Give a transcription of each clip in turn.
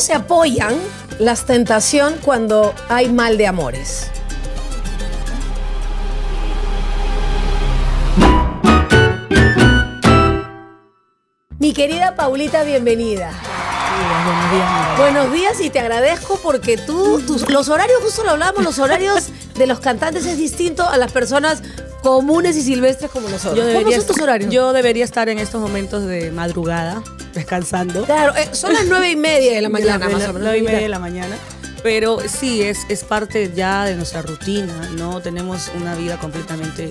se apoyan las tentación cuando hay mal de amores? Mi querida Paulita, bienvenida buenos días. Buenos días y te agradezco porque tú, los horarios, justo lo hablábamos, los horarios de los cantantes es distinto a las personas comunes y silvestres como nosotros. Yo debería, ¿Cómo son tus horarios? Yo debería estar en estos momentos de madrugada, descansando. Claro, eh, son las nueve y media de la mañana, Nueve de la mañana. Pero sí, es, es parte ya de nuestra rutina, ¿no? Tenemos una vida completamente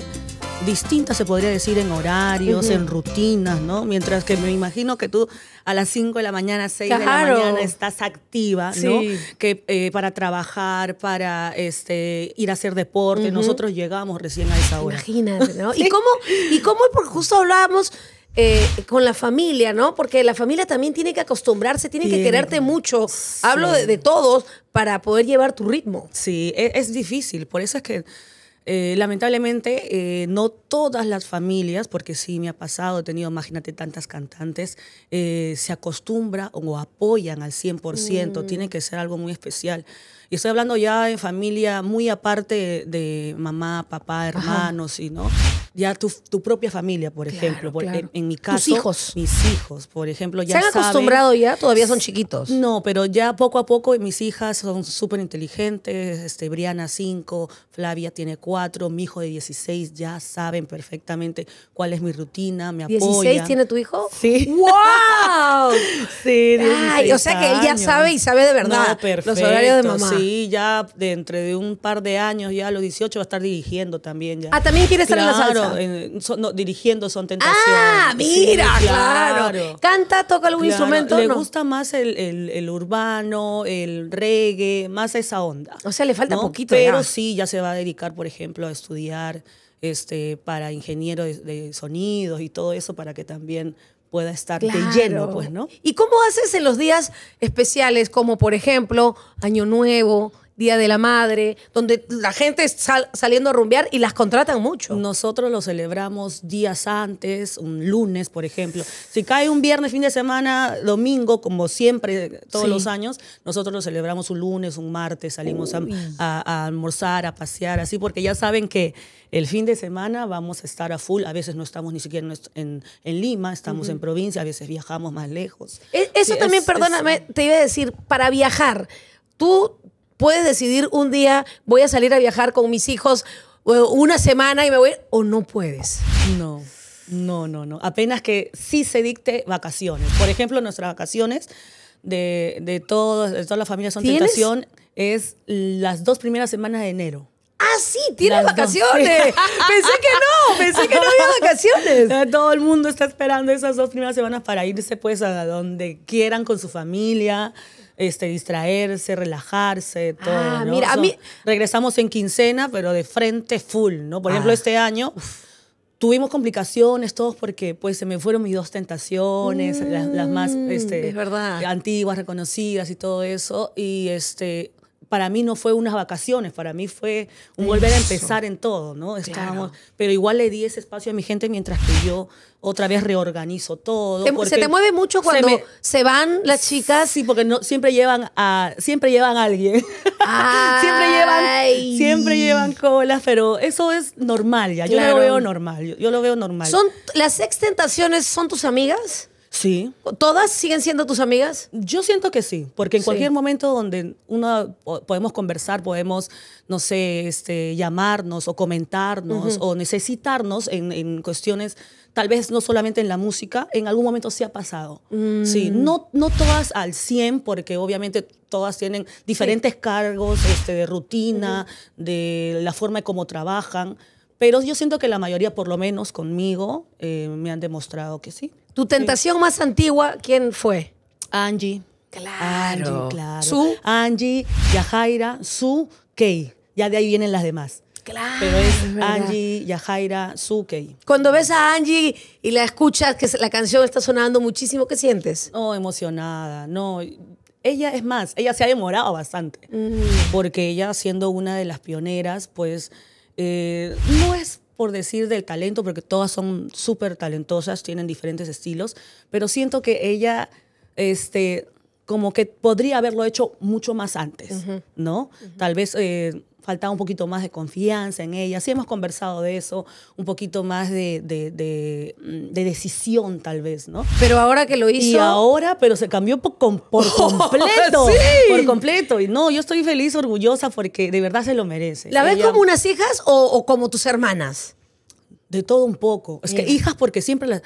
Distinta se podría decir, en horarios, en rutinas, ¿no? Mientras que me imagino que tú a las 5 de la mañana, 6 de la mañana estás activa, ¿no? Que eh, para trabajar, para este, ir a hacer deporte, nosotros llegamos recién a esa hora. Imagínate, ¿no? ¿Y cómo, y cómo, porque justo hablábamos... Eh, con la familia, ¿no? Porque la familia también tiene que acostumbrarse, tiene, que quererte mucho. Hablo de, todos para poder llevar tu ritmo. Sí, es, es difícil, por eso es que eh, lamentablemente, eh, no todas las familias, porque sí me ha pasado, he tenido, imagínate, tantas cantantes, eh, se acostumbra o apoyan al 100%, mm. tiene que ser algo muy especial. Y estoy hablando ya en familia muy aparte de mamá, papá, hermanos, y ¿no? ya tu, propia familia, por ejemplo. en, mi caso. Tus hijos. Mis hijos, por ejemplo, ya. ¿Se han acostumbrado ya? Todavía son chiquitos. No, pero ya poco a poco mis hijas son súper inteligentes. Este, Briana, cinco. Flavia tiene cuatro. mi hijo de 16, ya saben perfectamente cuál es mi rutina, me apoya. ¿16 tiene tu hijo? Sí. ¡Wow! sí, 16 Ay, o sea que él ya sabe y sabe de verdad los horarios de mamá. Sí, ya dentro de un par de años, ya a los 18 va a estar dirigiendo también. Ah, también quiere estar en la dirigiendo Son ah, tentaciones. Ah, mira, claro. Canta, toca algún instrumento. Le gusta más el, urbano, el reggae, más esa onda. O sea, le falta poquito. Pero sí, ya se va a dedicar, por ejemplo, a estudiar este, para ingeniero de, sonidos y todo eso para que también pueda estar lleno, pues, ¿no? ¿Y cómo haces en los días especiales, como por ejemplo Año Nuevo, Día de la Madre, donde la gente está saliendo a rumbear y las contratan mucho. Nosotros lo celebramos días antes, un lunes, por ejemplo. Si cae un viernes, fin de semana, domingo, como siempre, todos los años, nosotros lo celebramos un lunes, un martes, salimos a, almorzar, a pasear, así, porque ya saben que el fin de semana vamos a estar a full. A veces no estamos ni siquiera en, Lima, estamos en provincia, a veces viajamos más lejos. E, eso también, perdóname, te iba a decir, para viajar, tú Puedes decidir un día, voy a salir a viajar con mis hijos una semana y me voy, o no puedes. No. No, no, no. Apenas que sí se dicte vacaciones. Por ejemplo, nuestras vacaciones de, de, todos, de toda la son tentación es las dos primeras semanas de enero. Ah, sí, tienes vacaciones. Pensé que no, pensé que no había vacaciones. Eh, todo el mundo está esperando esas dos primeras semanas para irse pues a donde quieran con su familia, este, distraerse, relajarse, todo. Ah, mira, a mí... Regresamos en quincena, pero de frente full, ¿no? Por ejemplo, ah. este año... tuvimos complicaciones todos porque pues se me fueron mis dos tentaciones, las, más mm, este, antiguas, reconocidas y todo eso. Y este, para mí no fue unas vacaciones, para mí fue un volver a empezar en todo, ¿no? Estábamos, Pero igual le di ese espacio a mi gente mientras que yo otra vez reorganizo todo. se te mueve mucho cuando se, van las chicas. Sí, porque no, siempre llevan a, siempre llevan alguien. siempre llevan, siempre llevan colas, pero eso es normal ya. Yo lo veo normal. Yo, lo veo normal. ¿Son las ex tentaciones son tus amigas? Sí. ¿Todas siguen siendo tus amigas? Yo siento que sí, porque en cualquier momento donde uno podemos conversar, podemos, no sé, este, llamarnos o comentarnos o necesitarnos en, cuestiones, tal vez no solamente en la música, en algún momento sí ha pasado. Sí, mm. no, no todas al 100, porque obviamente todas tienen diferentes cargos este, de rutina, de la forma como trabajan pero yo siento que la mayoría, por lo menos conmigo, eh, me han demostrado que sí. ¿Tu tentación más antigua quién fue? Angie. Claro. Angie, Su. Angie, Yajaira, Su, Kei. Ya de ahí vienen las demás. Claro. Pero es, Angie, Yajaira, Su, Kei. Cuando ves a Angie y la escuchas, que la canción está sonando muchísimo, ¿qué sientes? oh, emocionada. No, ella es más, ella se ha demorado bastante. Porque ella, siendo una de las pioneras, pues eh, no es por decir del talento, porque todas son súper talentosas, tienen diferentes estilos, pero siento que ella, este, como que podría haberlo hecho mucho más antes, ¿no? Tal vez eh, faltaba un poquito más de confianza en ella. Sí hemos conversado de eso, un poquito más de, mm, decisión tal vez, ¿no? Pero ahora que lo hizo... Y ahora, pero se cambió por, completo. sí. Por completo. Y no, yo estoy feliz, orgullosa, porque de verdad se lo merece. ¿La ves como unas hijas o como tus hermanas? de todo un poco. Es que hijas, porque siempre las,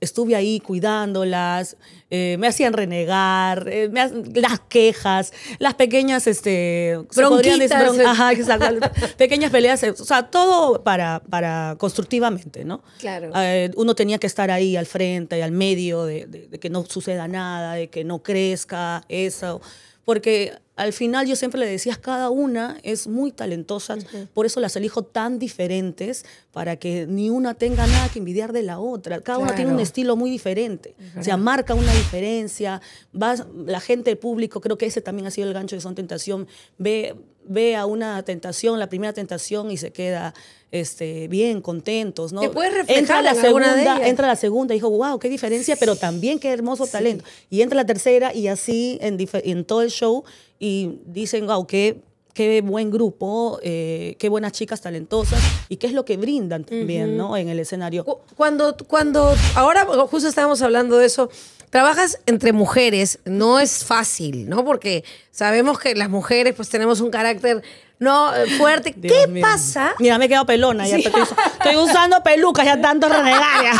estuve ahí cuidándolas, eh, me hacían renegar, eh, las quejas, las pequeñas, este, eh. pequeñas peleas, o sea, todo para, para constructivamente, ¿no? Claro. uno tenía que estar ahí al frente, y al medio, de que no suceda nada, de que no crezca, eso, porque al final yo siempre le decía, cada una es muy talentosa, por eso las elijo tan diferentes, para que ni una tenga nada que envidiar de la otra. Cada una tiene un estilo muy diferente, o sea, marca una diferencia. la gente, el público, creo que ese también ha sido el gancho de Son Tentación, ve, ve a una tentación, la primera tentación y se queda este, bien, contentos, ¿no? entra la segunda, Entra la segunda y dijo, wow, qué diferencia, pero también qué hermoso talento. Y entra la tercera y así en todo el show y dicen, wow, qué, qué buen grupo, eh, qué buenas chicas talentosas y qué es lo que brindan también, ¿no? En el escenario. Cuando, cuando, ahora justo estábamos hablando de eso, trabajas entre mujeres, no es fácil, ¿no? Porque sabemos que las mujeres pues tenemos un carácter no, fuerte. ¿Qué pasa? Mira, me he quedado pelona. Ya estoy, usando pelucas, ya tanto renegarias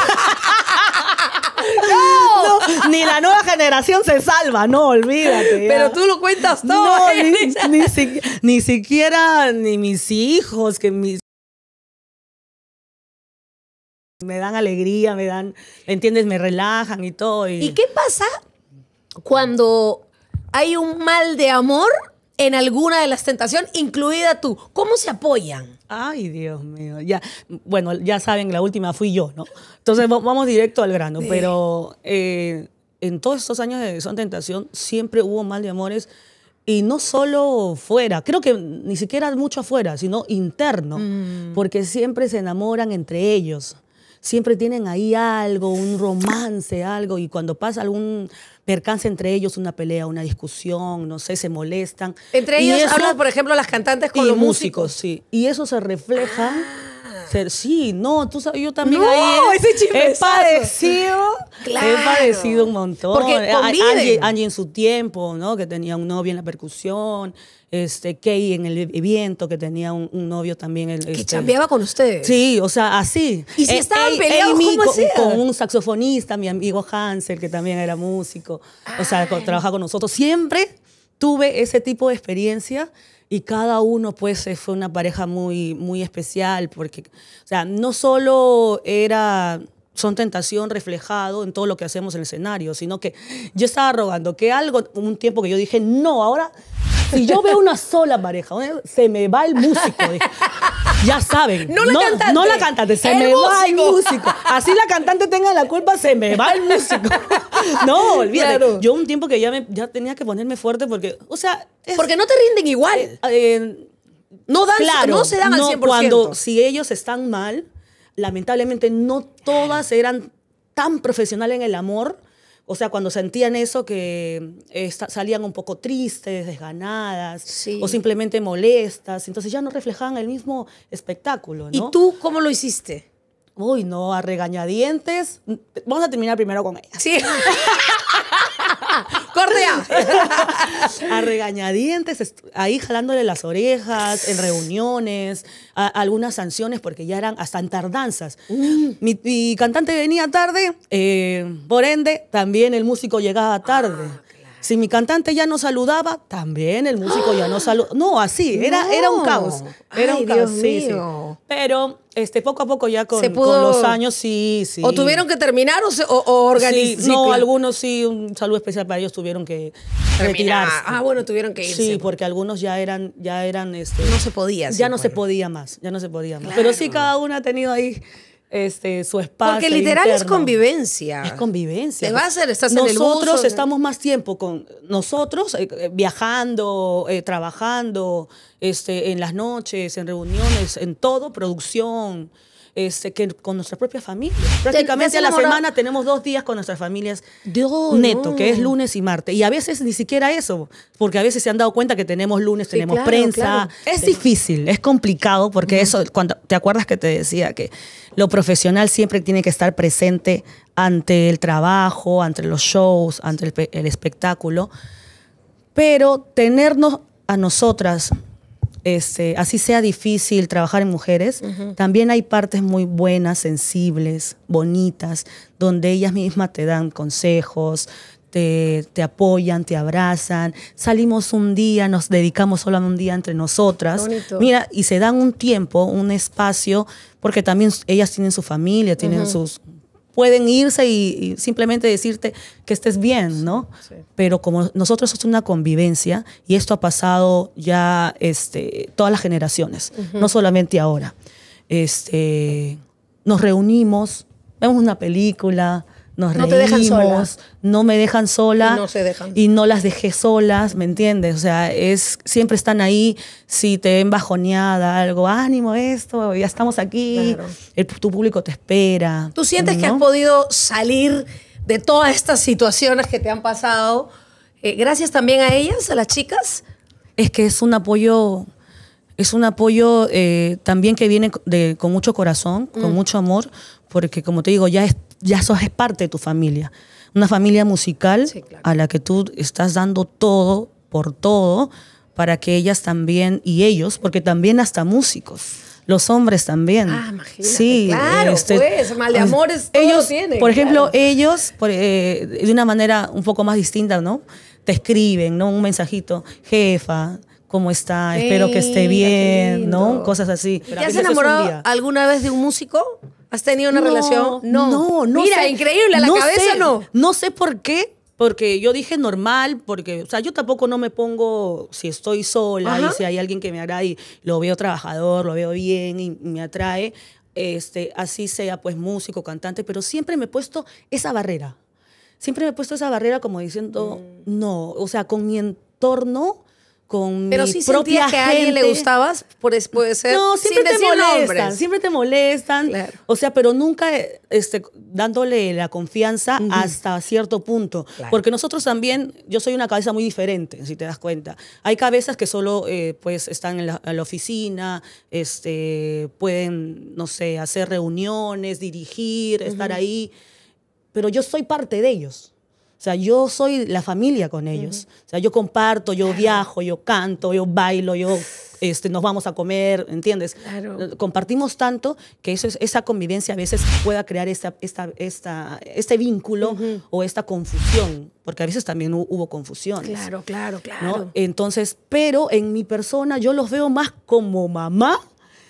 ni la nueva generación se salva, no, olvídate. Pero tú lo cuentas todo. No, ni, siquiera ni mis hijos, que mis me dan alegría, me dan, ¿entiendes? Me relajan y todo. ¿Y qué pasa cuando hay un mal de amor en alguna de las tentaciones, incluida tú. ¿Cómo se apoyan? Ay, Dios mío. Ya, bueno, ya saben, la última fui yo, ¿no? Entonces vamos directo al grano, pero eh, en todos estos años de Son Tentación siempre hubo mal de amores. Y no solo fuera, creo que ni siquiera mucho afuera, sino interno, mm. porque siempre se enamoran entre ellos, siempre tienen ahí algo, un romance, algo, y cuando pasa algún, percance entre ellos una pelea, una discusión, no sé, se molestan. Entre ellos hablan, por ejemplo, las cantantes con los músicos. Sí, y eso se refleja. Ah sí, no, tú sabes, yo también ahí he padecido. padecido un montón. Porque eh, Angie, en su tiempo, ¿no? Que tenía un novio en la percusión. Este, Kay en el viento, que tenía un, novio también. El, que este, chambeaba con ustedes. Sí, o sea, así. ¿Y si eh, estaban eh, peleados, con, con, un saxofonista, mi amigo Hansel, que también era músico. O sea, ah. trabaja con nosotros. Siempre tuve ese tipo de experiencia y cada uno pues eh, fue una pareja muy, muy especial porque, o sea, no solo era son tentación reflejado en todo lo que hacemos en el escenario, sino que yo estaba rogando que algo, un tiempo que yo dije, no, ahora si yo veo una sola pareja, ¿eh? se me va el músico. Ya saben. No la cantante. se me va el músico. Así la cantante tenga la culpa, se me va el músico. No, olvídate. Yo un tiempo que ya, ya tenía que ponerme fuerte porque, o sea... porque no te rinden igual. Eh, ah, eh, no, dan, no se dan al 100%. Cuando, si ellos están mal, lamentablemente no todas eran tan profesionales en el amor o sea, cuando sentían eso, que eh, salían un poco tristes, desganadas, o simplemente molestas. Entonces ya no reflejaban el mismo espectáculo. ¿no? ¿Y tú cómo lo hiciste? Uy, no, a regañadientes. Mm, vamos a terminar primero con ella. Sí. a regañadientes, ahí jalándole las orejas, en reuniones, algunas sanciones porque ya eran hasta en tardanzas. Mm. Mi, cantante venía tarde, eh, por ende, también el músico llegaba tarde. Si mi cantante ya no saludaba, también el músico ya no saludaba. No, así, era, era un caos. Era un caos, sí, Pero este, poco a poco ya con, los años, sí, sí. ¿O tuvieron que terminar o, organizar? no, algunos sí, un saludo especial para ellos, tuvieron que retirarse. Ah, bueno, tuvieron que irse. Sí, porque algunos ya eran, ya eran, este... No se podía. Ya no se podía más, ya no se podía más. Pero sí, cada uno ha tenido ahí este, su espacio. Porque literal es convivencia. Es convivencia. Te va a hacer, estás Nosotros estamos más tiempo con nosotros, eh, eh, viajando, eh, trabajando, este, en las noches, en reuniones, en todo, producción. Este, que con nuestra propia familia. Prácticamente a la semana tenemos dos días con nuestras familias neto, que es lunes y martes. Y a veces ni siquiera eso, porque a veces se han dado cuenta que tenemos lunes, tenemos prensa. Es difícil, es complicado, porque eso, cuando, ¿te acuerdas que te decía que lo profesional siempre tiene que estar presente ante el trabajo, ante los shows, ante el espectáculo? Pero tenernos a nosotras este, así sea difícil trabajar en mujeres, también hay partes muy buenas, sensibles, bonitas, donde ellas mismas te dan consejos, te, te, apoyan, te abrazan. Salimos un día, nos dedicamos solo a un día entre nosotras. Mira, y se dan un tiempo, un espacio, porque también ellas tienen su familia, tienen sus pueden irse y, simplemente decirte que estés bien, ¿no? Pero como nosotros es una convivencia y esto ha pasado ya este, todas las generaciones, no solamente ahora. Este, nos reunimos, vemos una película, nos no reímos, dejan solas. no me dejan sola y no, las dejé solas, ¿me entiendes? O sea, es siempre están ahí si te ven bajoneada, algo, ánimo esto, ya estamos aquí, tu público te espera. ¿Tú sientes que has podido salir de todas estas situaciones que te han pasado eh, gracias también a ellas, a las chicas? Es que es un apoyo es un apoyo eh, también que viene con mucho corazón, con mm. mucho amor, porque como te digo, ya es, ya sos parte de tu familia. Una familia musical a la que tú estás dando todo por todo para que ellas también y ellos, porque también hasta músicos los hombres también. Ah, imagínate. Sí, claro, este, pues, mal de amores ellos tienen. Por ejemplo, ellos, eh, de una manera un poco más distinta, ¿no? Te escriben, ¿no? Un mensajito, jefa. ¿Cómo está? Espero que esté bien, ¿no? Cosas así. ¿Te has enamorado alguna vez de un músico? ¿Has tenido una relación? No. No, no. Mira, increíble, a la no cabeza no. No sé por qué, porque yo dije normal, porque, o sea, yo tampoco no me pongo si estoy sola y si hay alguien que me agrada y lo veo trabajador, lo veo bien y me atrae, este, así sea pues músico, cantante, pero siempre me he puesto esa barrera. Siempre me he puesto esa barrera como diciendo, mm. no, o sea, con mi entorno con Pero mi propia que a alguien le gustabas, pues puede ser. No, siempre te molestan, siempre te molestan. O sea, pero nunca este, dándole la confianza hasta cierto punto. Porque nosotros también, yo soy una cabeza muy diferente, si te das cuenta. Hay cabezas que solo eh, pues están en la, oficina, este, pueden, no sé, hacer reuniones, dirigir, estar ahí. Pero yo soy parte de ellos. O sea, yo soy la familia con ellos. O sea, yo comparto, yo viajo, yo canto, yo bailo, yo este, nos vamos a comer, ¿entiendes? Claro. Eh, compartimos tanto que eso esa convivencia a veces pueda crear esta, esta, esta, este vínculo o esta confusión, porque a veces también hubo confusiones. Claro, claro, claro. Entonces, pero en mi persona yo los veo más como mamá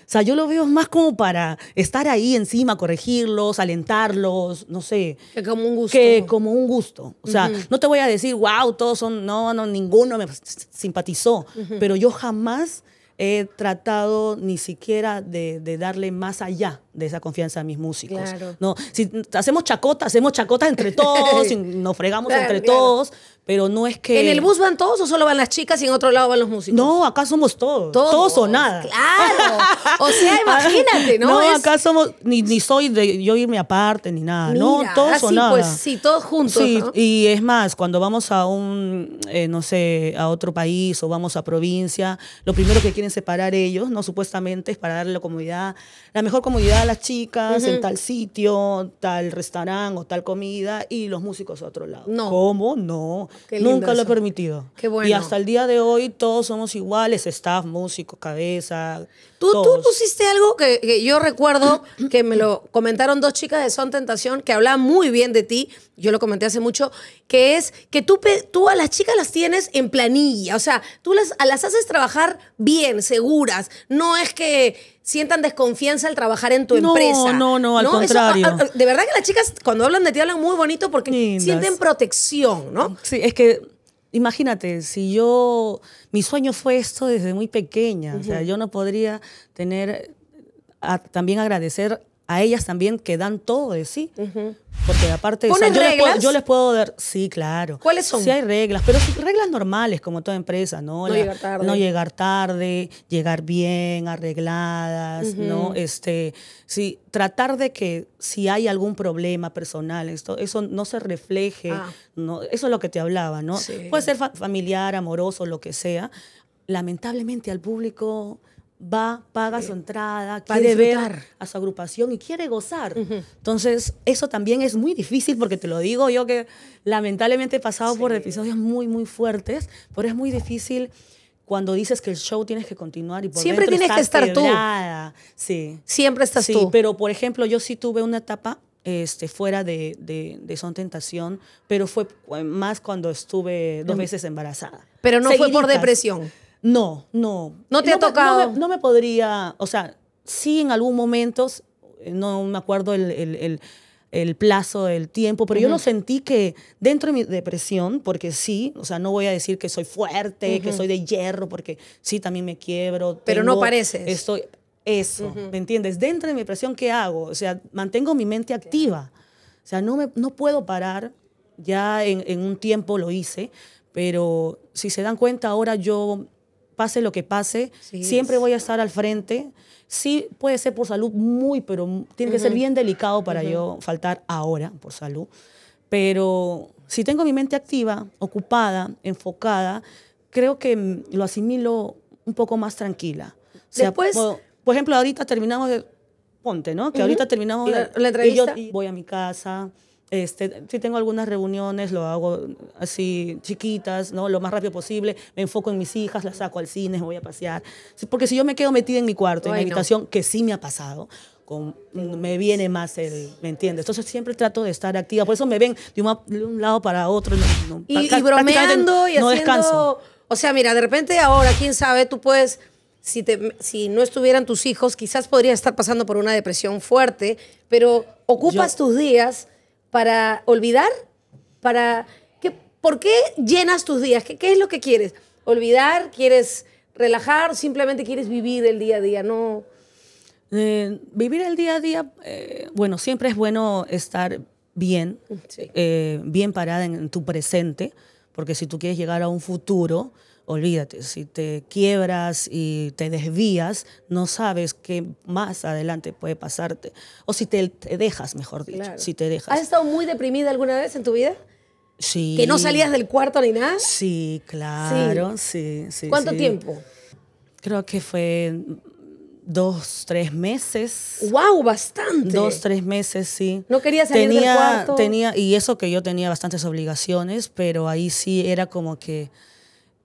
o sea, yo lo veo más como para estar ahí encima, corregirlos, alentarlos, no sé. Que como un gusto. Que como un gusto. O sea, no te voy a decir, wow, todos son, no, no, ninguno me simpatizó, pero yo jamás he tratado ni siquiera de, darle más allá de esa confianza a mis músicos. Claro. No, si hacemos chacota, hacemos chacota entre todos, nos fregamos entre todos, pero no es que. ¿En el bus van todos o solo van las chicas y en otro lado van los músicos? No, acá somos todos. Todos, o nada. Claro. O sea, ah, imagínate, ¿no? No, acá somos. Ni, soy de yo irme aparte ni nada. no, todos o nada. Pues sí, todos juntos. Sí, y es más, cuando vamos a un, eh, no sé, a otro país o vamos a provincia, lo primero que quieren separar ellos, ¿no? Supuestamente es para darle la comodidad, la mejor comodidad a las chicas en tal sitio, tal restaurante o tal comida y los músicos a otro lado. No. ¿Cómo? No. Nunca lo he permitido. Qué bueno. Y hasta el día de hoy todos somos iguales, staff, músicos, cabeza. Tú, tú pusiste algo que, yo recuerdo que me lo comentaron dos chicas de Son Tentación que hablaban muy bien de ti, yo lo comenté hace mucho, que es que tú, tú a las chicas las tienes en planilla, o sea, tú las, las haces trabajar bien, seguras, no es que sientan desconfianza al trabajar en tu empresa. No, no, no, al contrario. de verdad que las chicas cuando hablan de ti hablan muy bonito porque sienten protección, ¿no? Sí, es que imagínate, si yo, mi sueño fue esto desde muy pequeña, o sea, yo no podría tener, también agradecer a ellas también quedan todo de sí. Porque aparte, yo, les puedo, yo, dar, sí, claro. ¿Cuáles son? Sí hay reglas, pero reglas normales, como toda empresa, ¿no? No, llegar, tarde. no llegar tarde. llegar bien, arregladas, ¿no? Este, sí, tratar de que si hay algún problema personal, esto, eso no se refleje, ah. Eso es lo que te hablaba, ¿no? Puede ser familiar, amoroso, lo que sea. Lamentablemente al público va, paga su eh, entrada, quiere ver a su agrupación y quiere gozar. Entonces, eso también es muy difícil porque te lo digo yo que lamentablemente he pasado por episodios muy, muy fuertes, pero es muy difícil cuando dices que el show tienes que continuar y por Siempre tienes que estar tú. Sí. Siempre estás tú. pero por ejemplo, yo sí tuve una etapa este, fuera de, de, de, Son Tentación, pero fue más cuando estuve dos em, veces embarazada. Pero no fue por depresión. No, no. ¿No te ha tocado? No me, podría, o sea, sí en algún momento, eh, no me acuerdo el, plazo, el tiempo, pero yo lo sentí que dentro de mi depresión, porque sí, o sea, no voy a decir que soy fuerte, que soy de hierro, porque sí, también me quiebro. pero no pareces. eso, ¿me entiendes? Dentro de mi depresión, ¿qué hago? O sea, mantengo mi mente activa. O sea, no, me, no puedo parar. Ya en, en un tiempo lo hice, pero si se dan cuenta ahora yo pase lo que pase, siempre voy a estar al frente. Sí, puede ser por salud muy, pero tiene que ser bien delicado para yo faltar ahora por salud. Pero si tengo mi mente activa, ocupada, enfocada, creo que mm, lo asimilo un poco más tranquila. O sea, por, ejemplo, ahorita terminamos de ponte, ¿no? Que ahorita terminamos la, entrevista. voy a mi casa, este, si tengo algunas reuniones, lo hago así chiquitas, ¿no? Lo más rápido posible. Me enfoco en mis hijas, las saco al cine, voy a pasear. Porque si yo me quedo metida en mi cuarto, en mi habitación, que sí me ha pasado, con, me viene más el, ¿me entiendes? Entonces siempre trato de estar activa, por eso me ven de un, lado para otro. No, y, bromeando y no descanso. O sea, mira, de repente ahora, quién sabe, tú puedes, si, te, si no estuvieran tus hijos, quizás podrías estar pasando por una depresión fuerte, pero ocupas tus días para olvidar, para que, ¿por qué llenas tus días? ¿Qué, es lo que quieres? Olvidar, quieres relajar, simplemente quieres vivir el día a día, no. Eh, vivir el día a día, eh, bueno, siempre es bueno estar bien, eh, bien parada en, tu presente, porque si tú quieres llegar a un futuro, olvídate, si te quiebras y te desvías, no sabes qué más adelante puede pasarte. O si te, dejas, mejor dicho, si te dejas. ¿Has estado muy deprimida alguna vez en tu vida? Sí. ¿Que no salías del cuarto ni nada? Sí, claro, sí, ¿Cuánto tiempo? Creo que fue dos, tres meses. ¡Wow! Bastante. Dos, tres meses, sí. No quería salir del cuarto. Tenía, y eso que yo tenía bastantes obligaciones, pero ahí sí era como que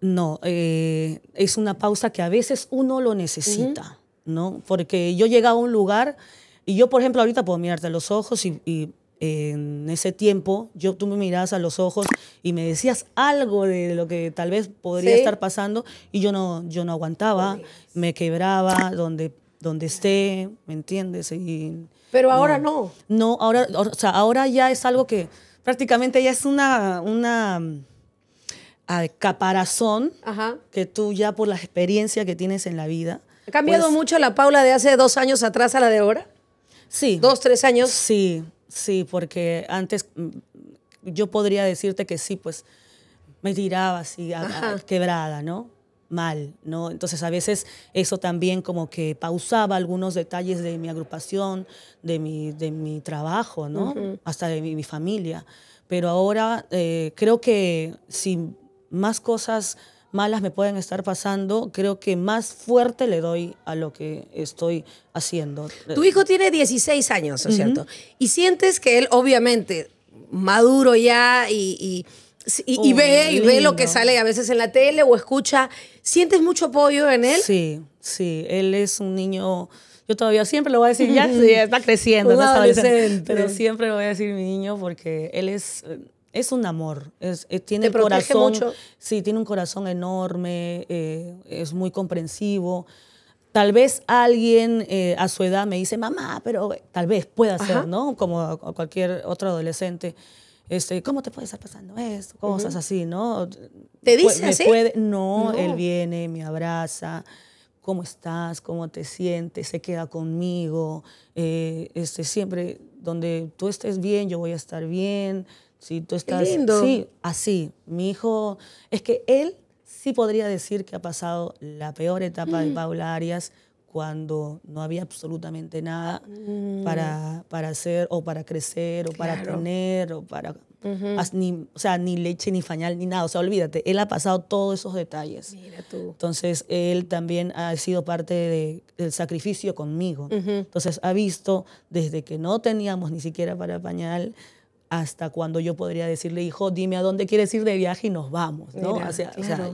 no, eh, es una pausa que a veces uno lo necesita, ¿no? Porque yo llegaba a un lugar y yo, por ejemplo, ahorita puedo mirarte a los ojos y, en ese tiempo yo, tú me mirabas a los ojos y me decías algo de lo que tal vez podría estar pasando y yo no, yo no aguantaba, me quebraba donde, donde esté, ¿me entiendes? Y, Pero ahora no. No, ahora, ahora ya es algo que prácticamente ya es una... una a caparazón que tú ya por la experiencia que tienes en la vida. ¿Ha cambiado pues mucho la Paula de hace dos años atrás a la de ahora? Sí. ¿Dos, tres años? Sí, sí, porque antes mm, yo podría decirte que sí, pues me tiraba así, quebrada, ¿no? Mal, ¿no? Entonces a veces eso también como que pausaba algunos detalles de mi agrupación, de mi, de mi trabajo, ¿no? Hasta de mi, familia pero ahora eh, creo que si más cosas malas me pueden estar pasando, creo que más fuerte le doy a lo que estoy haciendo. Tu hijo tiene 16 años, ¿no es cierto? Y sientes que él, obviamente, maduro ya y, ve, y ve lo que sale a veces en la tele o escucha. ¿Sientes mucho apoyo en él? Sí, sí. Él es un niño. Yo todavía siempre lo voy a decir, ya está creciendo, Pero siempre lo voy a decir mi niño porque él es es un amor, eh, tiene tiene un corazón enorme, eh, es muy comprensivo. Tal vez alguien eh, a su edad me dice, mamá, pero tal vez pueda ser, ¿no? Como cualquier otro adolescente. Este, ¿Cómo te puede estar pasando esto? Cosas así, ¿no? ¿Te dice así? No, él viene, me abraza, ¿cómo estás? ¿Cómo te sientes? Se queda conmigo. este, siempre, donde tú estés bien, yo voy a estar bien si tú estás Sí, así. Mi hijo, es que él sí podría decir que ha pasado la peor etapa de mm. Paula Arias cuando no había absolutamente nada mm. para, para hacer o para crecer o para tener o para... ni, o sea, ni leche, ni fañal, ni nada. O sea, olvídate, él ha pasado todos esos detalles. Mira tú. Entonces, él también ha sido parte del sacrificio conmigo. Entonces, ha visto desde que no teníamos ni siquiera para pañal, hasta cuando yo podría decirle, hijo, dime a dónde quieres ir de viaje y nos vamos, ¿no?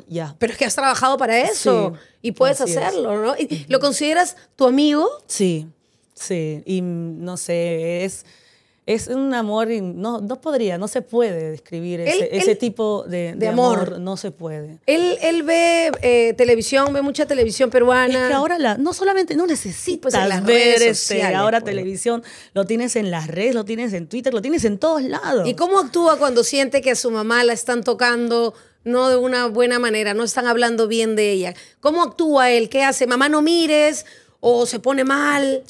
ya. Pero es que has trabajado para eso y puedes hacerlo, ¿no? ¿Lo consideras tu amigo? Sí, sí. Y mm, no sé, es es un amor, no, no podría, no se puede describir ese, tipo de, amor. no se puede. Él, ve eh, televisión, ve mucha televisión peruana. Es que ahora la, no solamente, no necesitas sí, pues ver este, ahora pues. televisión, lo tienes en las redes, lo tienes en Twitter, lo tienes en todos lados. ¿Y cómo actúa cuando siente que a su mamá la están tocando? no de una buena manera, no están hablando bien de ella. ¿Cómo actúa él? ¿Qué hace? Mamá, no mires o se pone mal.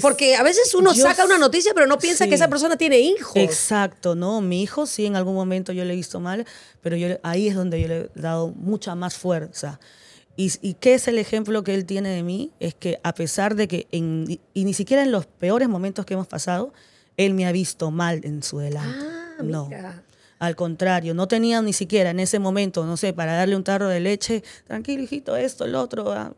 Porque a veces uno saca una noticia, pero no piensa que esa persona tiene hijos. Exacto, no, mi hijo sí, en algún momento yo le he visto mal, pero yo, ahí es donde yo le he dado mucha más fuerza. Y, y, qué es el ejemplo que él tiene de mí? Es que a pesar de que, en, y ni siquiera en los peores momentos que hemos pasado, él me ha visto mal en su delante. Ah, no. Al contrario, no tenía ni siquiera en ese momento, no sé, para darle un tarro de leche, tranquilo, hijito, esto, el otro, ah,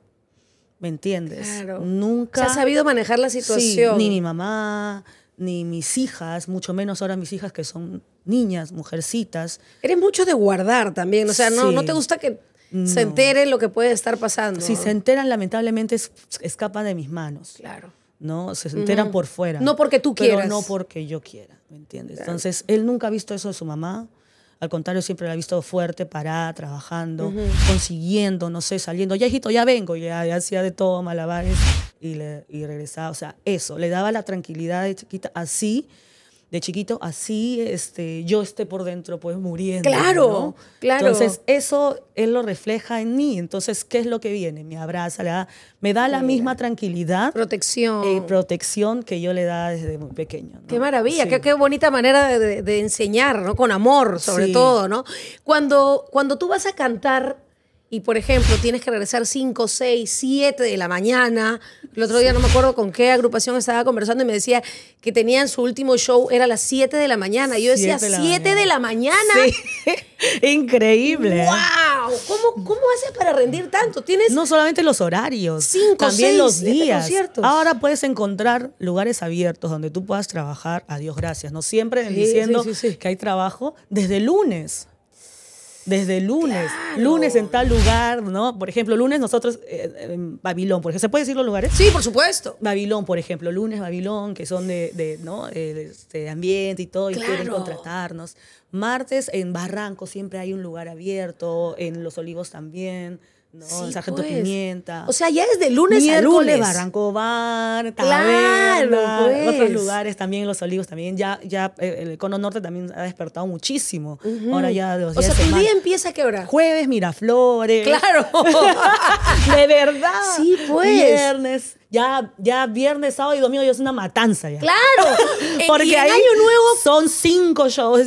¿Me entiendes? Nunca. Se ha sabido manejar la situación. ni mi mamá, ni mis hijas, mucho menos ahora mis hijas que son niñas, mujercitas. Eres mucho de guardar también, o sea, no, no te gusta que se entere lo que puede estar pasando. Si se enteran, lamentablemente escapa de mis manos. Claro. ¿no? Se enteran por fuera. No porque tú quieras. no porque yo quiera, ¿me entiendes? Entonces, él nunca ha visto eso de su mamá. Al contrario, siempre la he visto fuerte, parada, trabajando, consiguiendo, no sé, saliendo. Ya, hijito, ya vengo. Ya, hacía de todo, malabares. Y, le, y regresaba. O sea, eso. Le daba la tranquilidad de chiquita. Así de chiquito, así este, yo esté por dentro pues muriendo. Claro, claro. Entonces eso él lo refleja en mí. Entonces, ¿qué es lo que viene? Me abraza, me da la misma tranquilidad. Protección. Eh, protección que yo le da desde muy pequeño. Qué maravilla, qué, bonita manera de, de, enseñar, ¿no? Con amor, sobre todo, ¿no? Cuando, cuando tú vas a cantar y por ejemplo tienes que regresar 5, 6, 7 de la mañana. El otro día no me acuerdo con qué agrupación estaba conversando y me decía que tenían su último show, era las 7 de la mañana. Y Yo decía, ¿7 de la mañana? Increíble. ¡Wow! ¿Cómo, ¿Cómo haces para rendir tanto? Tienes no solamente los horarios, cinco, también los días. Ahora puedes encontrar lugares abiertos donde tú puedas trabajar, a Dios gracias, ¿no? Siempre diciendo que hay trabajo desde lunes desde lunes, lunes en tal lugar, ¿no? Por ejemplo, lunes nosotros, eh, eh, en Babilón, porque se puede decir los lugares. Sí, por supuesto. Babilón, por ejemplo, lunes Babilón, que son de, de eh, este, ambiente y todo, y quieren contratarnos. Martes en Barranco siempre hay un lugar abierto, en Los Olivos también. ¿no? sargento pues. Pimienta. O sea, ya es de lunes a lunes. Barranco Bar, claro, pues. otros lugares también, Los Olivos también, ya, ya eh, el Cono Norte también ha despertado muchísimo. Ahora ya los O sea, tu día empieza a quebrar? Jueves, Miraflores. Claro. de verdad. Sí, pues. Viernes, ya, ya viernes, sábado y domingo ya es una matanza ya. Claro. Porque en año nuevo son cinco shows.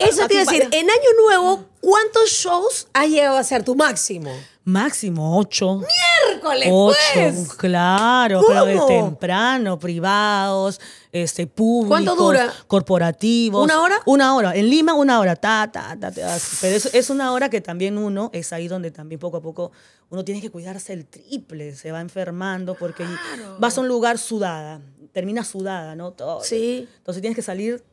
Eso quiere decir, en año nuevo, ¿cuántos shows has llegado a ser tu máximo? máximo ocho. ¡Miércoles! Ocho, pues! claro, pero de temprano, privados, este, públicos. ¿Cuánto dura? Corporativos. ¿Una hora? Una hora. En Lima, una hora. Ta, ta, Pero es, es una hora que también uno, es ahí donde también poco a poco uno tiene que cuidarse el triple, se va enfermando porque vas a un lugar sudada, termina sudada, ¿no? Sí. Entonces tienes que salir,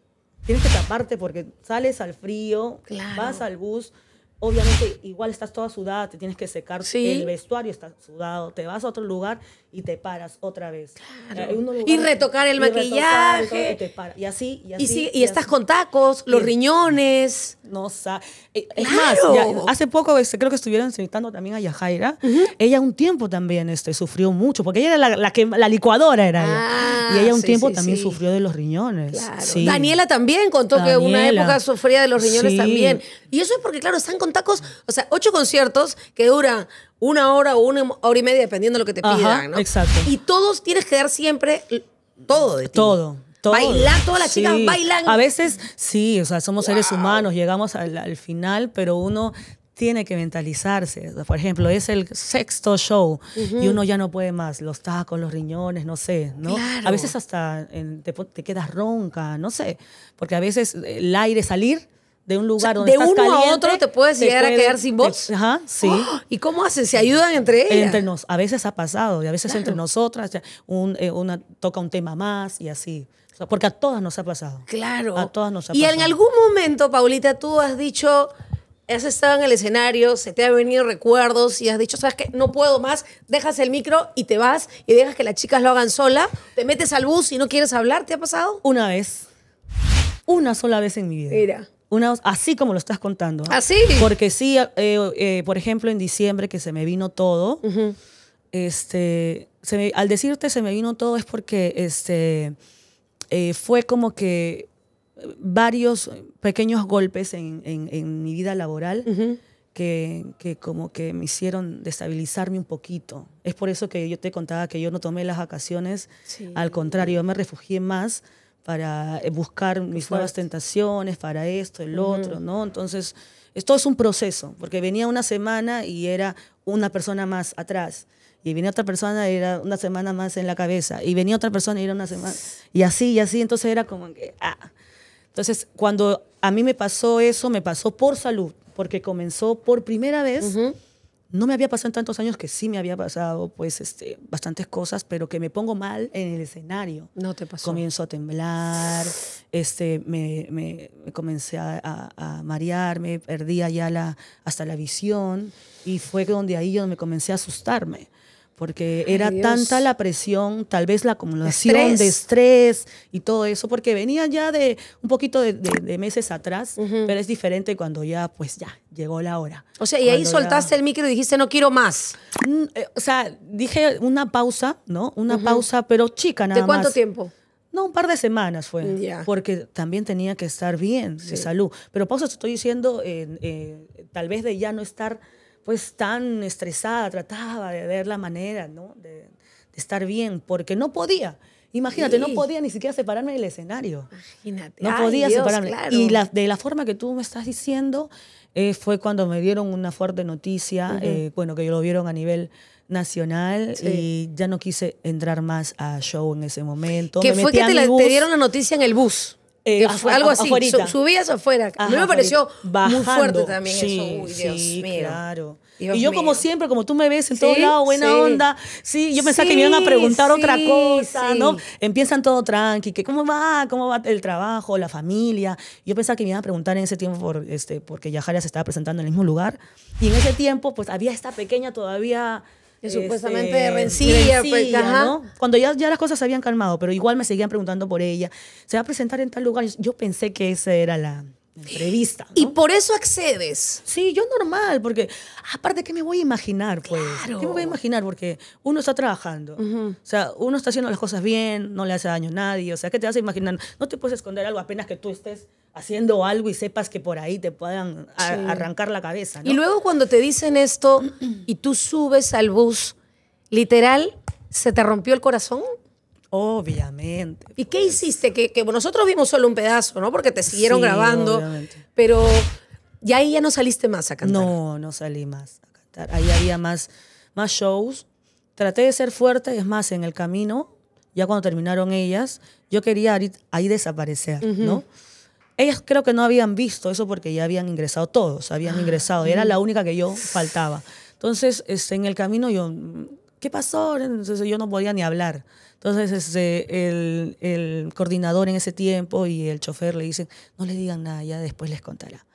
tienes que taparte porque sales al frío, vas al bus obviamente igual estás toda sudada, te tienes que secar, el vestuario está sudado, te vas a otro lugar y te paras otra vez. y retocar el maquillaje. y, así, y así. Y, estás con tacos, los riñones. No eh, Es más, hace poco creo que estuvieron entrevistando también a Yajaira. Ella un tiempo también este, sufrió mucho, porque ella era la, que, la licuadora era ella. Ah, y ella un tiempo también sufrió de los riñones. Daniela también contó que que una época sufría de los riñones también. Y eso es porque, claro, están con tacos, o sea, ocho conciertos que duran una hora o una hora y media, dependiendo de lo que te ¿no? Exacto. Y todos tienes que dar siempre todo de ti. Todo. Todo. Bailar, todas las chicas bailan. A veces sí, o sea, somos seres humanos, llegamos al, final, pero uno tiene que mentalizarse. Por ejemplo, es el sexto show y uno ya no puede más. Los tacos, los riñones, no sé, ¿no? Claro. A veces hasta te, quedas ronca, no sé. Porque a veces el aire salir de un lugar donde de uno a otro te puedes llegar a quedar sin voz. ajá, sí. ¿Y cómo hacen? ¿Se ayudan entre ellas? Entre nos, a veces ha pasado, y a veces entre nosotras, eh, una toca un tema más y así. porque a todas nos ha pasado. Claro. A todas nos ha pasado. Y en algún momento, Paulita, tú has dicho, has estado en el escenario, se te han venido recuerdos y has dicho, ¿sabes qué? No puedo más, dejas el micro y te vas y dejas que las chicas lo hagan sola, te metes al bus y no quieres hablar, ¿te ha pasado? Una vez. Una sola vez en mi vida. Mira. Una, así como lo estás contando. Así. Ah, porque sí, eh, eh, por ejemplo, en diciembre que se me vino todo, este, al decirte se me vino todo es porque este, eh, fue como que varios pequeños golpes en, mi vida laboral que, como que me hicieron destabilizarme un poquito. Es por eso que yo te contaba que yo no tomé las vacaciones, al contrario, me refugié más para eh, buscar mis nuevas tentaciones, para esto, el otro, ¿no? Entonces, esto es un proceso, porque venía una semana y era una persona más atrás, y venía otra persona y era una semana más en la cabeza, y venía otra persona y era una semana, y así, y así, entonces era como que, ah. Entonces, cuando a mí me pasó eso, me pasó por salud, porque comenzó por primera vez no me había pasado en tantos años que sí me había pasado, pues, este, bastantes cosas, pero que me pongo mal en el escenario. No te pasó. Comienzo a temblar, este, me, comencé a, marearme, perdía ya la, hasta la visión y fue donde ahí yo me comencé a asustarme porque era tanta la presión, tal vez la acumulación de estrés y todo eso, porque venía ya de un poquito de, meses atrás, pero es diferente cuando ya, pues ya, llegó la hora. O sea, y ahí soltaste el micro y dijiste, no quiero más. Mm, eh, o sea, dije una pausa, ¿no? Una pausa, pero chica nada más. ¿De cuánto tiempo? No, un par de semanas fue, porque también tenía que estar bien de salud. Pero pausa, te estoy diciendo, eh, tal vez de ya no estar pues tan estresada, trataba de ver la manera, ¿no? De, estar bien, porque no podía. Imagínate, no podía ni siquiera separarme del escenario. Imagínate. No podía separarme. Y de la forma que tú me estás diciendo, eh, fue cuando me dieron una fuerte noticia, eh, bueno, que yo lo vieron a nivel nacional y ya no quise entrar más a show en ese momento. ¿Qué fue que te dieron la noticia en el bus? Eh, algo así, subías afuera. a mí me pareció muy fuerte también eso. sí, Claro. y yo como siempre, como tú me ves en todos lados, buena onda, sí, yo pensaba que me iban a preguntar otra cosa, ¿no? Empiezan todo tranqui, que cómo va, cómo va el trabajo, la familia. Yo pensaba que me iban a preguntar en ese tiempo por, este, porque Yajaria se estaba presentando en el mismo lugar. Y en ese tiempo, pues había esta pequeña todavía supuestamente vencía. Este, pues, Cuando ya, ya las cosas se habían calmado, pero igual me seguían preguntando por ella. Se va a presentar en tal lugar. Yo pensé que esa era la, entrevista. Y por eso accedes. Sí, yo normal, porque aparte, ¿qué me voy a imaginar? Pues? Claro. ¿Qué me voy a imaginar? Porque uno está trabajando, o sea, uno está haciendo las cosas bien, no le hace daño a nadie, o sea, ¿qué te vas a imaginar? No te puedes esconder algo apenas que tú estés haciendo algo y sepas que por ahí te puedan arrancar la cabeza. Y luego cuando te dicen esto y tú subes al bus, literal, ¿se te rompió el corazón? Obviamente. ¿Y qué pues. hiciste? Que, que, nosotros vimos solo un pedazo, ¿no? Porque te siguieron grabando. Pero ya ahí ya no saliste más a cantar. No, no salí más a cantar. Ahí había más, más shows. Traté de ser fuerte, es más, en el camino, ya cuando terminaron ellas, yo quería ahí desaparecer, ¿no? Ellas creo que no habían visto eso porque ya habían ingresado todos, habían ah, ingresado. Y era la única que yo faltaba. Entonces, este, en el camino yo, ¿qué pasó? Entonces yo no podía ni hablar. Entonces este, el, el, coordinador en ese tiempo y el chofer le dicen, no le digan nada, ya después les contará.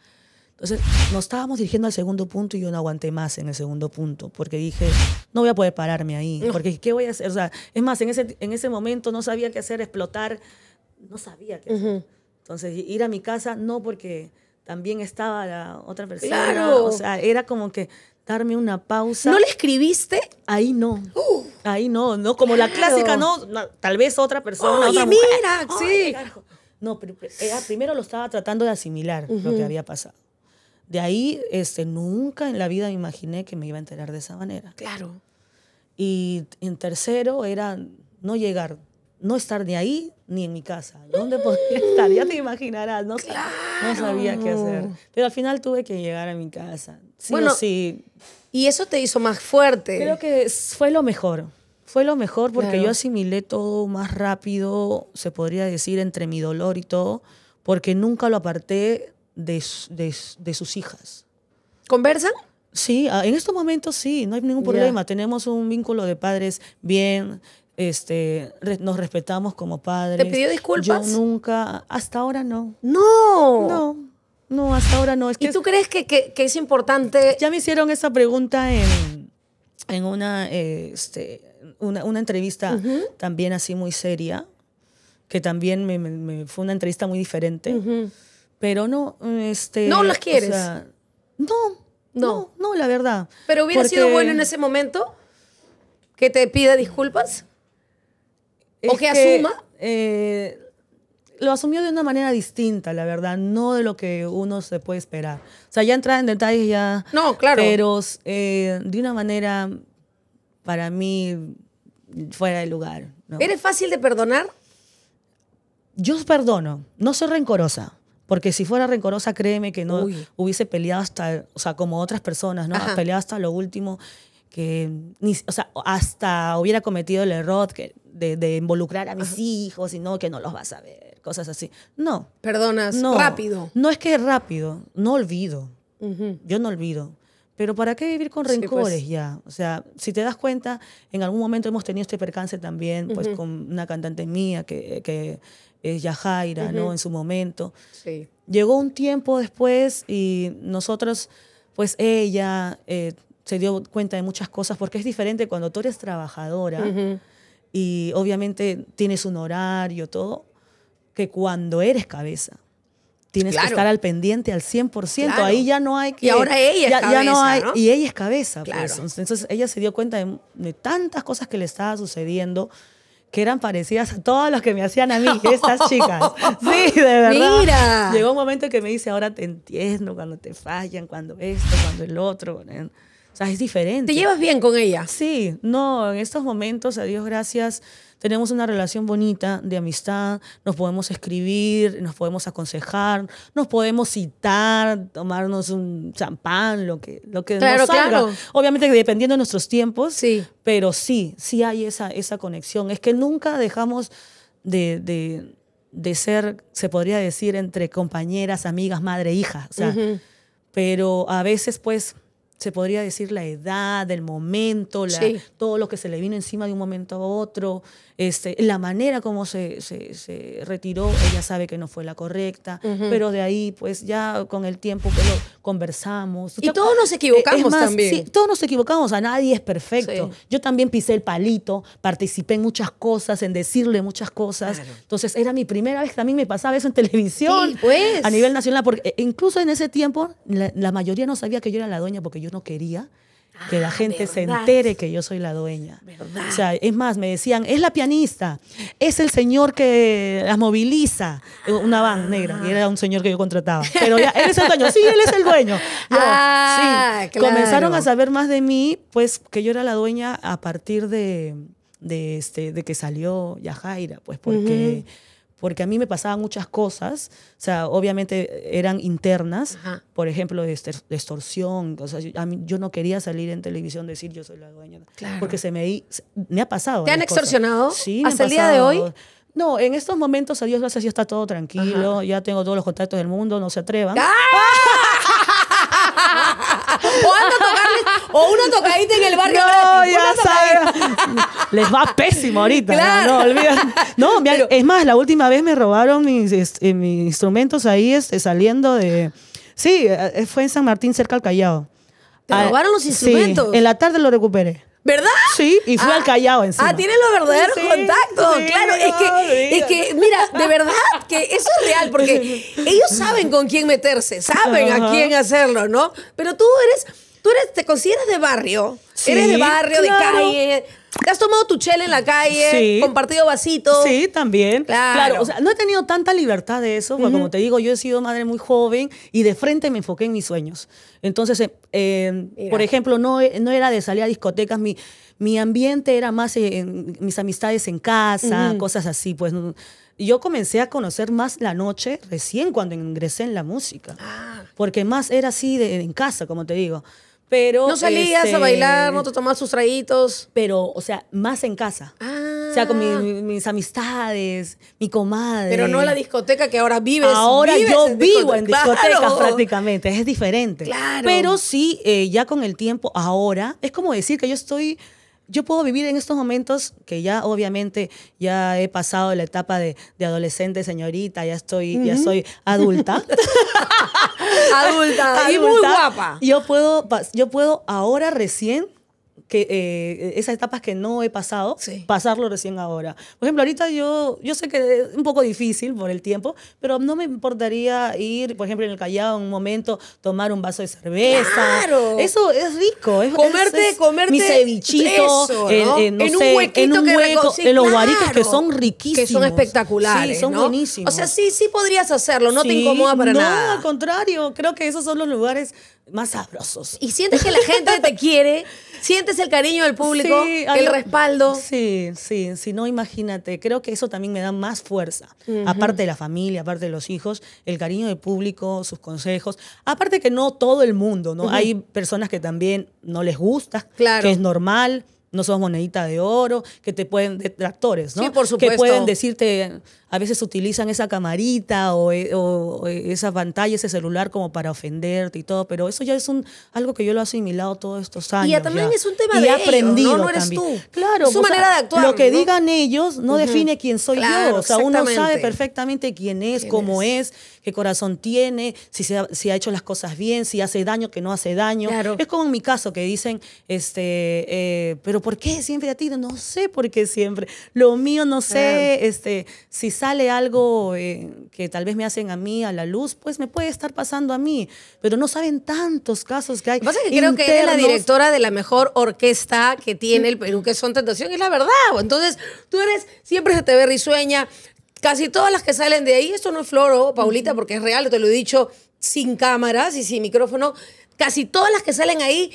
Entonces nos estábamos dirigiendo al segundo punto y yo no aguanté más en el segundo punto porque dije, no voy a poder pararme ahí, porque ¿qué voy a hacer? O sea, es más, en ese, en ese momento no sabía qué hacer, explotar, no sabía qué hacer. Entonces ir a mi casa, no porque también estaba la otra persona. Claro. O sea, era como que darme una pausa. ¿No le escribiste? Ahí no. Uh. ahí no, no. Como la clásica, no, Tal vez otra persona. mira, sí. no, pero, primero lo estaba tratando de asimilar lo que había pasado. De ahí, este, nunca en la vida me imaginé que me iba a enterar de esa manera. Claro. Y en tercero era no llegar no estar ni ahí ni en mi casa. ¿Dónde podría estar? Ya te imaginarás, no, sabía qué hacer. Pero al final tuve que llegar a mi casa. bueno, sí. Y eso te hizo más fuerte. Creo que fue lo mejor. Fue lo mejor porque yo asimilé todo más rápido, se podría decir, entre mi dolor y todo, porque nunca lo aparté de, sus hijas. ¿Conversan? Sí, ah, en estos momentos sí, no hay ningún problema. Tenemos un vínculo de padres bien, este, nos respetamos como padres. ¿Te pidió disculpas? Yo nunca, hasta ahora no. No. No, no, hasta ahora no. Es ¿Y tú crees que, es importante? Ya me hicieron esa pregunta en, una, este, una, entrevista también así muy seria, que también me, fue una entrevista muy diferente. Pero no, este... No las quieres. no, no, no, la verdad. Pero hubiera sido bueno en ese momento que te pida disculpas? o que, asuma. Eh, lo asumió de una manera distinta, la verdad, no de lo que uno se puede esperar. O sea, ya entrar en detalles ya. No, claro. Pero eh, de una manera, para mí, fuera de lugar. ¿Eres fácil de perdonar? Yo perdono, no soy rencorosa. Porque si fuera rencorosa, créeme que no hubiese peleado hasta, o sea, como otras personas, ¿no? Ajá. Peleado hasta lo último que ni, o sea, hasta hubiera cometido el error que, de, involucrar a mis hijos y no, que no los vas a ver, cosas así. No. Perdonas rápido. No es que rápido, no olvido. Yo no olvido. Pero ¿para qué vivir con pues. rencores ya? O sea, si te das cuenta, en algún momento hemos tenido este percance también, pues con una cantante mía que, que es Yajaira, ¿no? En su momento. Sí. Llegó un tiempo después y nosotros, pues ella... Eh, se dio cuenta de muchas cosas, porque es diferente cuando tú eres trabajadora y obviamente tienes un horario, todo, que cuando eres cabeza. Tienes que estar al pendiente al 100%. Ahí ya no hay que. Y ahora ella es cabeza. no hay, Y ella es cabeza. Pues. Entonces ella se dio cuenta de, tantas cosas que le estaba sucediendo que eran parecidas a todas las que me hacían a mí, estas chicas. Sí, de verdad. Mira. Llegó un momento que me dice: Ahora te entiendo cuando te fallan, cuando esto, cuando el otro. O sea, es diferente. ¿Te llevas bien con ella? Sí, no, en estos momentos, a Dios gracias, tenemos una relación bonita de amistad, nos podemos escribir, nos podemos aconsejar, nos podemos citar, tomarnos un champán, lo que, lo que claro, nos salga. Claro. Obviamente dependiendo de nuestros tiempos, pero sí, sí hay esa, esa conexión. Es que nunca dejamos de, ser, se podría decir, entre compañeras, amigas, madre, hija. O sea, Pero a veces, pues, se podría decir la edad, el momento, todo lo que se le vino encima de un momento a otro, este, la manera como se, retiró, ella sabe que no fue la correcta, pero de ahí pues ya con el tiempo que pues, lo conversamos. Y todos nos equivocamos también. todos nos equivocamos, a nadie es perfecto. Yo también pisé el palito, participé en muchas cosas, en decirle muchas cosas. Entonces era mi primera vez que a mí me pasaba eso en televisión, pues. a nivel nacional, porque eh, incluso en ese tiempo la, mayoría no sabía que yo era la doña porque yo no quería que la ah, gente se entere que yo soy la dueña. O sea, es más, me decían, es la pianista, es el señor que las moviliza, eh, una van ah. negra, y era un señor que yo contrataba. Pero ya, él es el dueño, sí, él es el dueño. Ah, comenzaron a saber más de mí, pues que yo era la dueña a partir de, este, de que salió Yajaira, pues porque porque a mí me pasaban muchas cosas, o sea, obviamente eran internas, por ejemplo, de extorsión, o sea, a yo no quería salir en televisión decir yo soy la dueña, porque se me, me ha pasado. ¿Te han extorsionado? Sí, hasta el día de hoy. No, en estos momentos, a Dios gracias, ya está todo tranquilo, ya tengo todos los contactos del mundo, no se atrevan. ¡Ah! ¿Cuándo o una tocadita en el barrio. No, ya Les va pésimo ahorita. No, no, no es más, la última vez me robaron mis, eh, instrumentos ahí este, saliendo de. Sí, eh, fue en San Martín, cerca al Callao. ¿Te ah, robaron los instrumentos? Sí, en la tarde lo recuperé. ¿Verdad? Sí, y fue al ah, Callao ah, encima. Ah, tienen los verdaderos contacto. contactos. claro, es, que, que, mira, de verdad que eso es real, porque ellos saben con quién meterse, saben a quién hacerlo, ¿no? Pero tú eres tú eres, te consideras de barrio, eres de barrio, de calle, ¿Te has tomado tu chela en la calle? ¿Compartido vasito? Sí, también. Claro. O sea, no he tenido tanta libertad de eso, como te digo, yo he sido madre muy joven y de frente me enfoqué en mis sueños. Entonces, eh, em, por ejemplo, no, no era de salir a discotecas, mi, mi ambiente era más en, mis amistades en casa, cosas así, pues yo comencé a conocer más la noche recién cuando ingresé en la música. Ah. Porque más era así de, en casa, como te digo no salías a este, bailar, no te tomabas sus traguitos. Pero, o sea, más en casa. O sea, con ah. mis amistades, mi comadre. Pero no la discoteca que ahora vives. Ahora yo vivo en discotecas prácticamente, es diferente. Claro. Pero sí, eh, ya con el tiempo, ahora, es como decir que yo estoy yo puedo vivir en estos momentos que ya obviamente ya he pasado la etapa de, adolescente, señorita, ya estoy, ya soy adulta. adulta. adulta, muy guapa. Yo puedo, yo puedo ahora recién que eh, esas etapas que no he pasado, pasarlo recién ahora. Por ejemplo, ahorita yo, yo sé que es un poco difícil por el tiempo, pero no me importaría ir, por ejemplo, en el Callao en un momento, tomar un vaso de cerveza. ¡Claro! Eso es rico. Es, comerte, comerte. Mi cevichito, ¿no? en, un en un hueco, en los guaritos que son riquísimos. Que son espectaculares. Sí, son buenísimos. O sea, sí, sí podrías hacerlo, no te incomoda para nada. No, al contrario, creo que esos son los lugares más sabrosos. Y sientes que la gente te quiere, sientes el cariño del público, el respaldo. Sí, sí, Si no imagínate. Creo que eso también me da más fuerza. Aparte de la familia, aparte de los hijos, el cariño del público, sus consejos. Aparte que no todo el mundo, ¿no? Hay personas que también no les gusta, que es normal no somos monedita de oro, que te pueden, detractores, ¿no? por supuesto. Que pueden decirte, a veces utilizan esa camarita o, esas eh, esa pantalla, ese celular como para ofenderte y todo, pero eso ya es un, algo que yo lo he asimilado todos estos años. Y también es un tema de aprendido ¿no? eres tú. Claro. su manera de actuar. Lo que digan ellos no define quién soy yo. O sea, uno sabe perfectamente quién es, cómo es? qué corazón tiene, si, ha, hecho las cosas bien, si hace daño, que no hace daño. Claro. Es como en mi caso que dicen, este, eh, pero ¿por qué siempre a ti? No sé por qué siempre. Lo mío, no sé, este, si sale algo eh, que tal vez me hacen a mí, a la luz, pues me puede estar pasando a mí, pero no saben tantos casos que hay. Pasa que creo que eres la directora de la mejor orquesta que tiene el Perú, que son Tentación, es la verdad. Entonces, tú eres, siempre se te ve risueña. Casi todas las que salen de ahí, esto no es floro, Paulita, porque es real, te lo he dicho, sin cámaras y sin micrófono, Casi todas las que salen ahí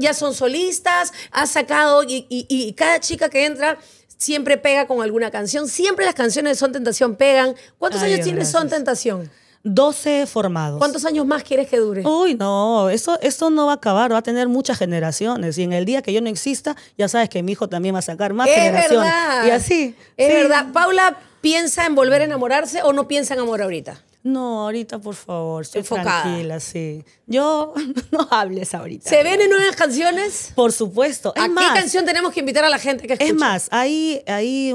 ya son solistas, ha sacado y, cada chica que entra siempre pega con alguna canción. Siempre las canciones de Son Tentación pegan. ¿Cuántos años tiene Son Tentación? 12 formados. ¿Cuántos años más quieres que dure? Uy, no, eso, eso no va a acabar, va a tener muchas generaciones. Y en el día que yo no exista, ya sabes que mi hijo también va a sacar más es Y así. Es verdad. Paula, ¿piensa en volver a enamorarse o no piensa en amor ahorita? No, ahorita por favor, estoy tranquila, sí. Yo no hables ahorita. ¿Se ven nuevas canciones? Por supuesto. ¿A qué canción tenemos que invitar a la gente que escucha? Es más, hay, hay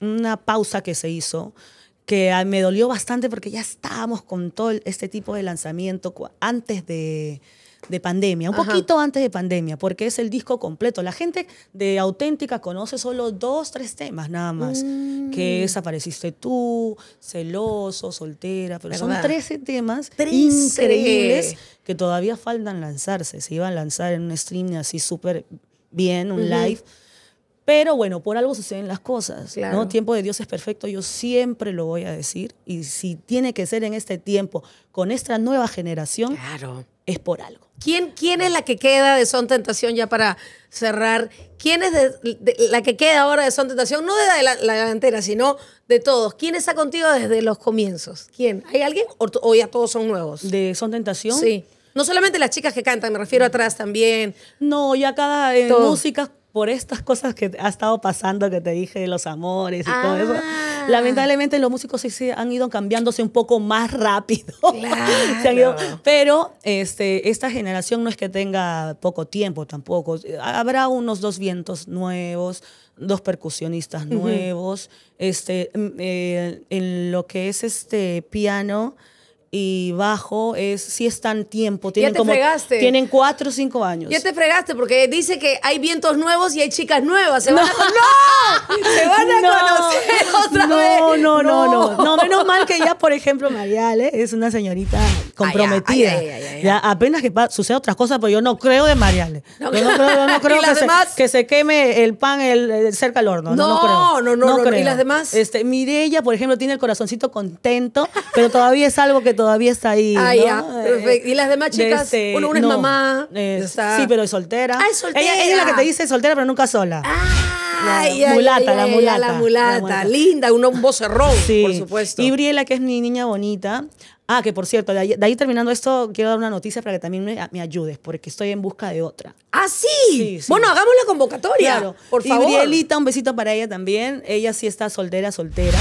una pausa que se hizo que me dolió bastante porque ya estábamos con todo este tipo de lanzamiento antes de de pandemia, un poquito antes de pandemia, porque es el disco completo. La gente de auténtica conoce solo dos, tres temas nada más, que mm. es Apareciste tú, Celoso, Soltera, pero son 13 temas increíbles que todavía faltan lanzarse. Se iban a lanzar en un streaming así súper bien, un live pero bueno, por algo suceden las cosas. ¿no? Tiempo de Dios es perfecto, yo siempre lo voy a decir. Y si tiene que ser en este tiempo, con esta nueva generación, claro. es por algo. ¿Quién, quién es la que queda de Son Tentación ya para cerrar? ¿Quién es la que queda ahora de Son Tentación? No de la, delantera, sino de todos. ¿Quién está contigo desde los comienzos? ¿Quién? ¿Hay alguien? ¿O, ya todos son nuevos? ¿De Son Tentación? Sí. No solamente las chicas que cantan, me refiero atrás también. No, ya cada música por estas cosas que ha estado pasando, que te dije, los amores y todo eso. Ah. Lamentablemente los músicos sí han ido cambiándose un poco más rápido. pero este, esta generación no es que tenga poco tiempo tampoco. Habrá unos dos vientos nuevos, dos percusionistas nuevos. Este, mm, eh, en lo que es este piano y bajo es si están tiempo. Tienen ya te como, fregaste. Tienen cuatro o cinco años. Ya te fregaste porque dice que hay vientos nuevos y hay chicas nuevas. no. ¡No! Se van a no. conocer otra no, vez. No, no, no, menos mal que ya, por ejemplo, Mariale es una señorita comprometida. apenas que suceda otras cosas, pero pues yo no creo de Mariale. no creo, no creo que, se, queme el pan el, cerca al horno. No, no, no, no, ¿Y las demás? Este, ella por ejemplo, tiene el corazoncito contento, pero todavía es algo que todavía está ahí. Ah, ya. Perfecto. Y las demás chicas, este, uno, una es mamá. Eh, sí, pero es soltera. Ah, es soltera. Ella, es la que te dice soltera, pero nunca sola. La, mulata, la, mulata, la mulata. La mulata, linda, una, un vocerrón, sí. por supuesto. Y Briela, que es mi niña bonita. Ah, que por cierto, de ahí, terminando esto, quiero dar una noticia para que también me, ayudes, porque estoy en busca de otra. ¡Ah, sí! sí. Bueno, hagamos la convocatoria, claro. por favor. Y Brielita, un besito para ella también. Ella sí está soltera, soltera.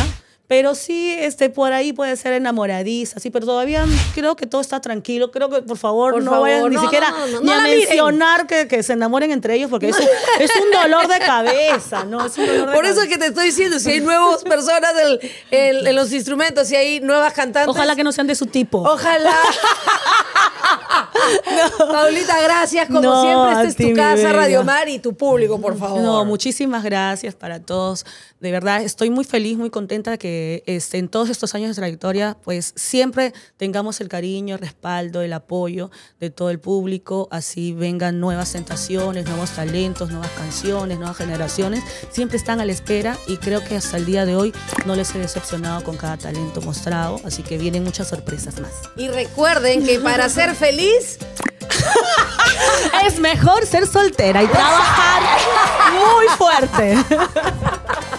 Pero sí, este, por ahí puede ser enamoradiza, sí, pero todavía creo que todo está tranquilo. Creo que, por favor, no vayan ni siquiera a mencionar que, se enamoren entre ellos, porque eso es un dolor de cabeza, ¿no? por eso es que te estoy diciendo, si hay nuevas personas en los instrumentos, si hay nuevas cantantes. Ojalá que no sean de su tipo. Ojalá. Paulita, gracias. Como siempre, esta es tu casa, Radio Mar y tu público, por favor. No, muchísimas gracias para todos. De verdad, estoy muy feliz, muy contenta que este, en todos estos años de trayectoria, pues siempre tengamos el cariño, el respaldo, el apoyo de todo el público, así vengan nuevas sensaciones, nuevos talentos, nuevas canciones, nuevas generaciones, siempre están a la espera y creo que hasta el día de hoy no les he decepcionado con cada talento mostrado, así que vienen muchas sorpresas más. Y recuerden que para ser feliz... es mejor ser soltera y trabajar muy fuerte.